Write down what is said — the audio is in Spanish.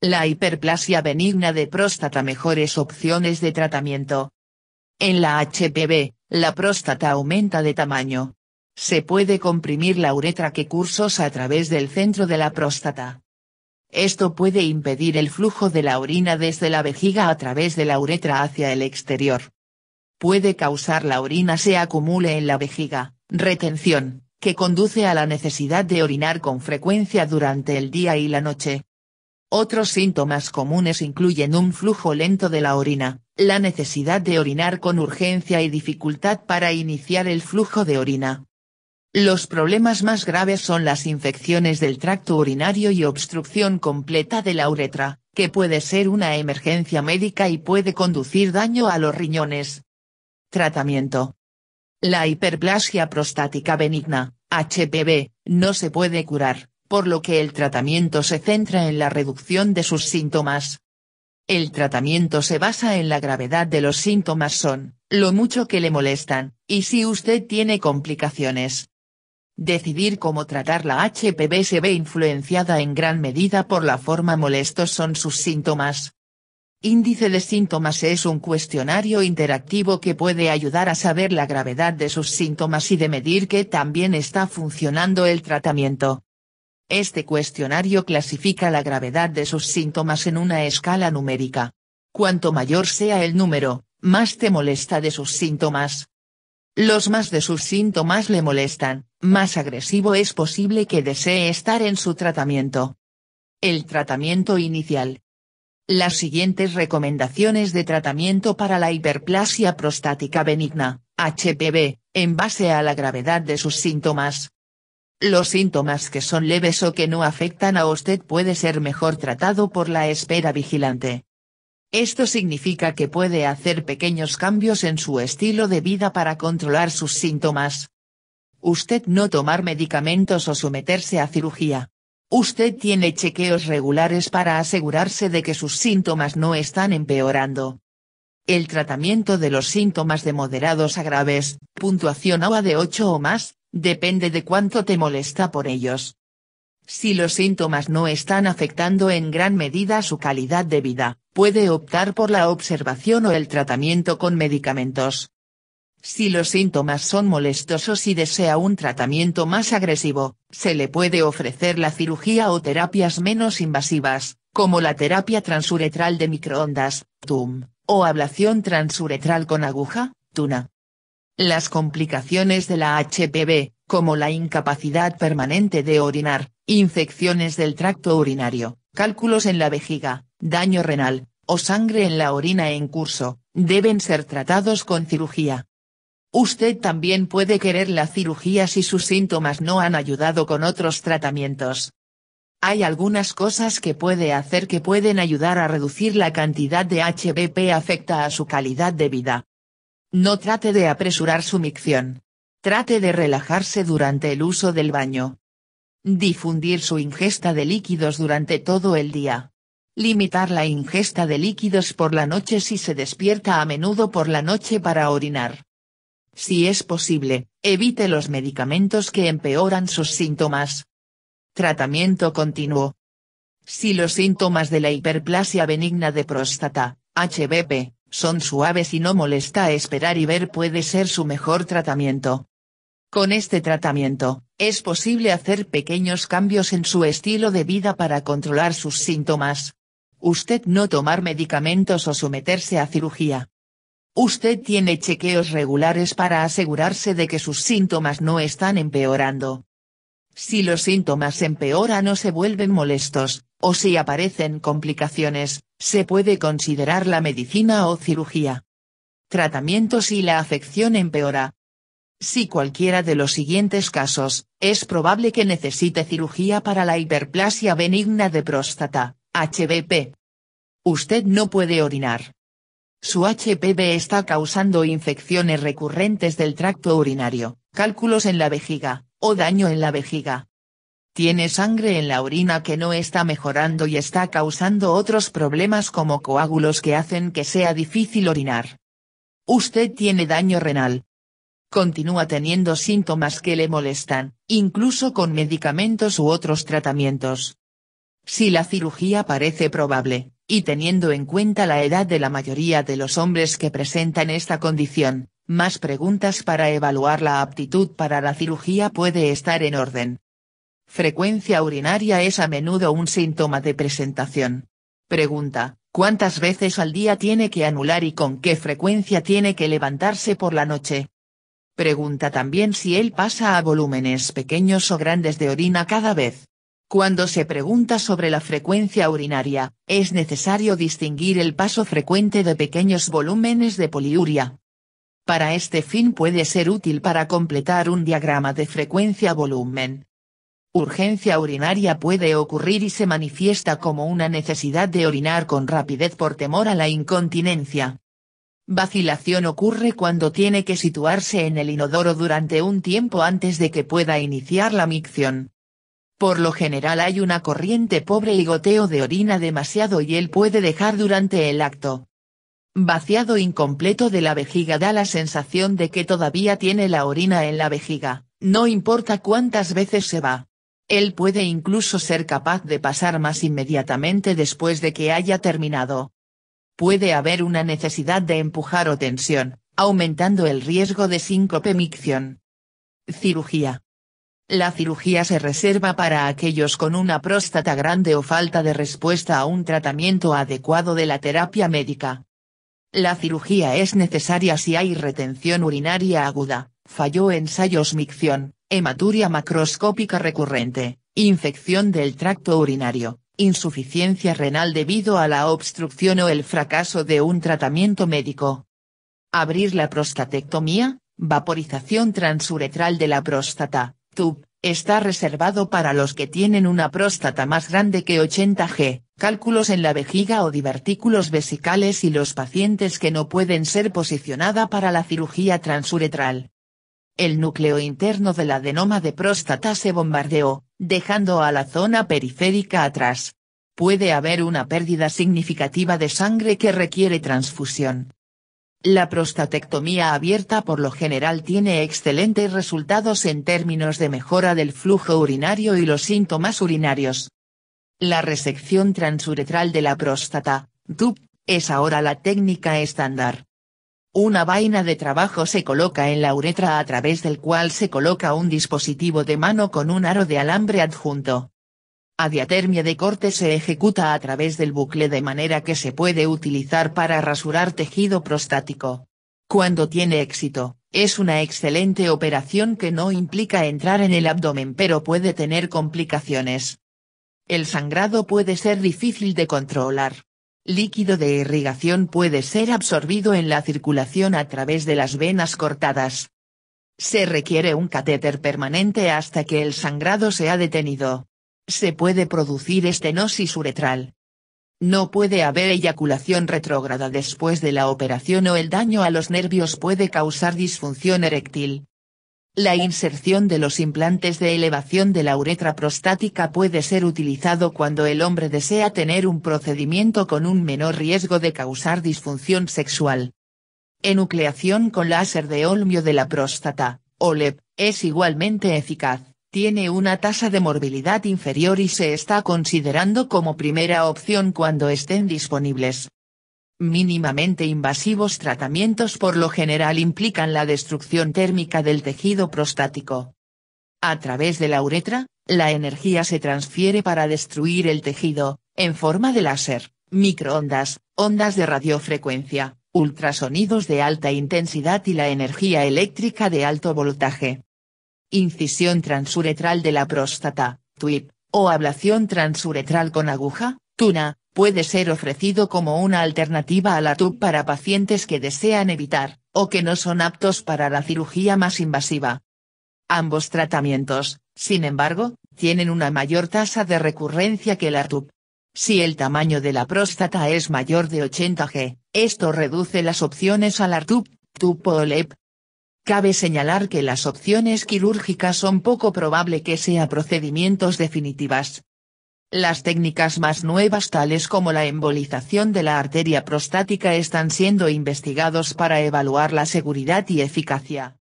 la hiperplasia benigna de próstata mejores opciones de tratamiento. En la HPV, la próstata aumenta de tamaño. Se puede comprimir la uretra que cursos a través del centro de la próstata. Esto puede impedir el flujo de la orina desde la vejiga a través de la uretra hacia el exterior. Puede causar la orina se acumule en la vejiga, retención, que conduce a la necesidad de orinar con frecuencia durante el día y la noche. Otros síntomas comunes incluyen un flujo lento de la orina, la necesidad de orinar con urgencia y dificultad para iniciar el flujo de orina. Los problemas más graves son las infecciones del tracto urinario y obstrucción completa de la uretra, que puede ser una emergencia médica y puede conducir daño a los riñones. Tratamiento. La hiperplasia prostática benigna, HPV, no se puede curar, por lo que el tratamiento se centra en la reducción de sus síntomas. El tratamiento se basa en la gravedad de los síntomas son, lo mucho que le molestan, y si usted tiene complicaciones. Decidir cómo tratar la HPV se ve influenciada en gran medida por la forma molestos son sus síntomas. Índice de síntomas es un cuestionario interactivo que puede ayudar a saber la gravedad de sus síntomas y de medir que también está funcionando el tratamiento. Este cuestionario clasifica la gravedad de sus síntomas en una escala numérica. Cuanto mayor sea el número, más te molesta de sus síntomas. Los más de sus síntomas le molestan, más agresivo es posible que desee estar en su tratamiento. El tratamiento inicial. Las siguientes recomendaciones de tratamiento para la hiperplasia prostática benigna, HPV, en base a la gravedad de sus síntomas. Los síntomas que son leves o que no afectan a usted puede ser mejor tratado por la espera vigilante. Esto significa que puede hacer pequeños cambios en su estilo de vida para controlar sus síntomas. Usted no tomar medicamentos o someterse a cirugía. Usted tiene chequeos regulares para asegurarse de que sus síntomas no están empeorando. El tratamiento de los síntomas de moderados a graves, puntuación A de 8 o más, depende de cuánto te molesta por ellos. Si los síntomas no están afectando en gran medida su calidad de vida, puede optar por la observación o el tratamiento con medicamentos. Si los síntomas son molestosos y desea un tratamiento más agresivo, se le puede ofrecer la cirugía o terapias menos invasivas, como la terapia transuretral de microondas, TUM, o ablación transuretral con aguja, TUNA. Las complicaciones de la HPV, como la incapacidad permanente de orinar, infecciones del tracto urinario, cálculos en la vejiga, daño renal, o sangre en la orina en curso, deben ser tratados con cirugía. Usted también puede querer la cirugía si sus síntomas no han ayudado con otros tratamientos. Hay algunas cosas que puede hacer que pueden ayudar a reducir la cantidad de HPV afecta a su calidad de vida, no trate de apresurar su micción. Trate de relajarse durante el uso del baño. Difundir su ingesta de líquidos durante todo el día. Limitar la ingesta de líquidos por la noche si se despierta a menudo por la noche para orinar. Si es posible, evite los medicamentos que empeoran sus síntomas. Tratamiento continuo. Si los síntomas de la hiperplasia benigna de próstata, HBP, son suaves y no molesta esperar y ver puede ser su mejor tratamiento. Con este tratamiento, es posible hacer pequeños cambios en su estilo de vida para controlar sus síntomas. Usted no tomar medicamentos o someterse a cirugía. Usted tiene chequeos regulares para asegurarse de que sus síntomas no están empeorando. Si los síntomas empeoran o se vuelven molestos, o si aparecen complicaciones, se puede considerar la medicina o cirugía. Tratamiento si la afección empeora. Si cualquiera de los siguientes casos, es probable que necesite cirugía para la hiperplasia benigna de próstata, HBP. Usted no puede orinar. Su HPV está causando infecciones recurrentes del tracto urinario, cálculos en la vejiga, o daño en la vejiga, tiene sangre en la orina que no está mejorando y está causando otros problemas como coágulos que hacen que sea difícil orinar. Usted tiene daño renal. Continúa teniendo síntomas que le molestan, incluso con medicamentos u otros tratamientos. Si la cirugía parece probable, y teniendo en cuenta la edad de la mayoría de los hombres que presentan esta condición, más preguntas para evaluar la aptitud para la cirugía puede estar en orden. Frecuencia urinaria es a menudo un síntoma de presentación. Pregunta, ¿cuántas veces al día tiene que anular y con qué frecuencia tiene que levantarse por la noche? Pregunta también si él pasa a volúmenes pequeños o grandes de orina cada vez. Cuando se pregunta sobre la frecuencia urinaria, es necesario distinguir el paso frecuente de pequeños volúmenes de poliuria. Para este fin puede ser útil para completar un diagrama de frecuencia-volumen, Urgencia urinaria puede ocurrir y se manifiesta como una necesidad de orinar con rapidez por temor a la incontinencia. Vacilación ocurre cuando tiene que situarse en el inodoro durante un tiempo antes de que pueda iniciar la micción. Por lo general hay una corriente pobre y goteo de orina demasiado y él puede dejar durante el acto. Vaciado incompleto de la vejiga da la sensación de que todavía tiene la orina en la vejiga, no importa cuántas veces se va. Él puede incluso ser capaz de pasar más inmediatamente después de que haya terminado. Puede haber una necesidad de empujar o tensión, aumentando el riesgo de síncope micción. Cirugía. La cirugía se reserva para aquellos con una próstata grande o falta de respuesta a un tratamiento adecuado de la terapia médica. La cirugía es necesaria si hay retención urinaria aguda, falló ensayos micción, hematuria macroscópica recurrente, infección del tracto urinario, insuficiencia renal debido a la obstrucción o el fracaso de un tratamiento médico. Abrir la prostatectomía, vaporización transuretral de la próstata, TUB, está reservado para los que tienen una próstata más grande que 80 g, cálculos en la vejiga o divertículos vesicales y los pacientes que no pueden ser posicionada para la cirugía transuretral el núcleo interno del adenoma de próstata se bombardeó, dejando a la zona periférica atrás. Puede haber una pérdida significativa de sangre que requiere transfusión. La prostatectomía abierta por lo general tiene excelentes resultados en términos de mejora del flujo urinario y los síntomas urinarios. La resección transuretral de la próstata, DUP, es ahora la técnica estándar. Una vaina de trabajo se coloca en la uretra a través del cual se coloca un dispositivo de mano con un aro de alambre adjunto. A diatermia de corte se ejecuta a través del bucle de manera que se puede utilizar para rasurar tejido prostático. Cuando tiene éxito, es una excelente operación que no implica entrar en el abdomen pero puede tener complicaciones. El sangrado puede ser difícil de controlar líquido de irrigación puede ser absorbido en la circulación a través de las venas cortadas. Se requiere un catéter permanente hasta que el sangrado se ha detenido. Se puede producir estenosis uretral. No puede haber eyaculación retrógrada después de la operación o el daño a los nervios puede causar disfunción eréctil. La inserción de los implantes de elevación de la uretra prostática puede ser utilizado cuando el hombre desea tener un procedimiento con un menor riesgo de causar disfunción sexual. Enucleación con láser de olmio de la próstata, OLEP, es igualmente eficaz, tiene una tasa de morbilidad inferior y se está considerando como primera opción cuando estén disponibles. Mínimamente invasivos tratamientos por lo general implican la destrucción térmica del tejido prostático. A través de la uretra, la energía se transfiere para destruir el tejido, en forma de láser, microondas, ondas de radiofrecuencia, ultrasonidos de alta intensidad y la energía eléctrica de alto voltaje. Incisión transuretral de la próstata, TWIP, o ablación transuretral con aguja, tuna, puede ser ofrecido como una alternativa a la para pacientes que desean evitar, o que no son aptos para la cirugía más invasiva. Ambos tratamientos, sin embargo, tienen una mayor tasa de recurrencia que la TUP. Si el tamaño de la próstata es mayor de 80 g, esto reduce las opciones a la TUP, TUP o LEP. Cabe señalar que las opciones quirúrgicas son poco probable que sean procedimientos definitivas, las técnicas más nuevas tales como la embolización de la arteria prostática están siendo investigados para evaluar la seguridad y eficacia.